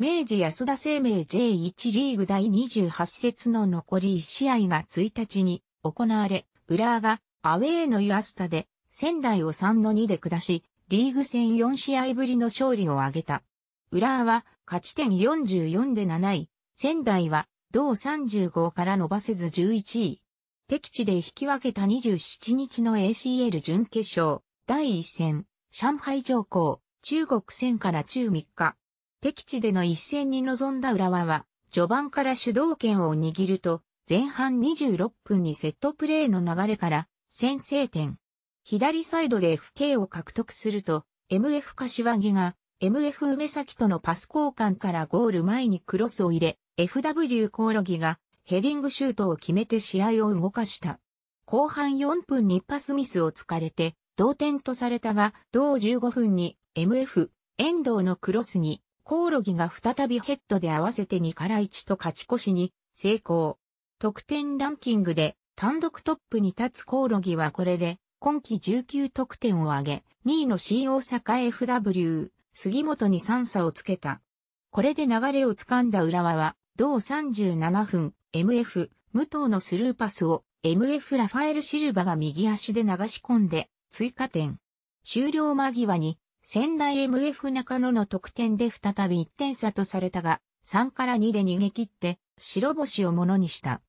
明治安田生命 J1 リーグ第28節の残り1試合が1日に行われ、浦和がアウェーのユアスタで仙台を3の2で下し、リーグ戦4試合ぶりの勝利を挙げた。浦和は勝ち点44で7位、仙台は同35から伸ばせず11位。敵地で引き分けた27日の ACL 準決勝、第1戦、上海上皇、中国戦から中3日、敵地での一戦に臨んだ浦和は、序盤から主導権を握ると、前半26分にセットプレーの流れから先制点。左サイドで FK を獲得すると、MF 柏木が MF 梅崎とのパス交換からゴール前にクロスを入れ、FW コオロギがヘディングシュートを決めて試合を動かした。後半4分にパスミスを突かれて同点とされたが、同15分に MF 遠藤のクロスにコオロギが再びヘッドで合わせて2から1と勝ち越しに成功。得点ランキングで単独トップに立つコオロギはこれで今季19得点を挙げ、2位の C 大阪 FW、杉本に3差をつけた。これで流れをつかんだ浦和は、同37分、MF、武藤のスルーパスを、MF ラファエル・シルバが右足で流し込んで、追加点。終了間際に、仙台 MF 中野の得点で再び1点差とされたが、3から2で逃げ切って白星をものにした。